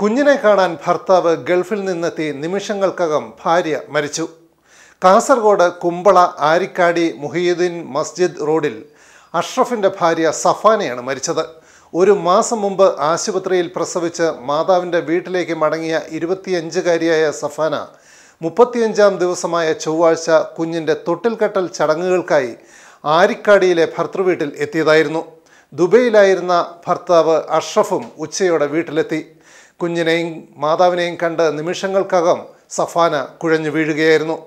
കുഞ്ഞിനെ കാണാൻ ഭർത്താവ് ഗൾഫിൽ നിന്നെത്തി നിമിഷങ്ങൾക്കകം ഭാര്യ മരിച്ചു കാസർഗോഡ് കുമ്പള ആരിക്കാടി മുഹിയുദ്ദീൻ മസ്ജിദ് റോഡിൽ അഷ്റഫിൻ്റെ ഭാര്യ സഫാനയാണ് മരിച്ചത് ഒരു മാസം മുമ്പ് ആശുപത്രിയിൽ പ്രസവിച്ച് മാതാവിൻ്റെ വീട്ടിലേക്ക് മടങ്ങിയ ഇരുപത്തിയഞ്ചുകാരിയായ സഫാന മുപ്പത്തിയഞ്ചാം ദിവസമായ ചൊവ്വാഴ്ച കുഞ്ഞിൻ്റെ തൊട്ടിൽക്കെട്ടൽ ചടങ്ങുകൾക്കായി ആരിക്കാടിയിലെ ഭർത്തൃവീട്ടിൽ എത്തിയതായിരുന്നു ദുബൈയിലായിരുന്ന ഭർത്താവ് അഷ്റഫും ഉച്ചയോടെ വീട്ടിലെത്തി കുഞ്ഞിനെയും മാതാവിനെയും കണ്ട് നിമിഷങ്ങൾക്കകം സഫാന കുഴഞ്ഞു വീഴുകയായിരുന്നു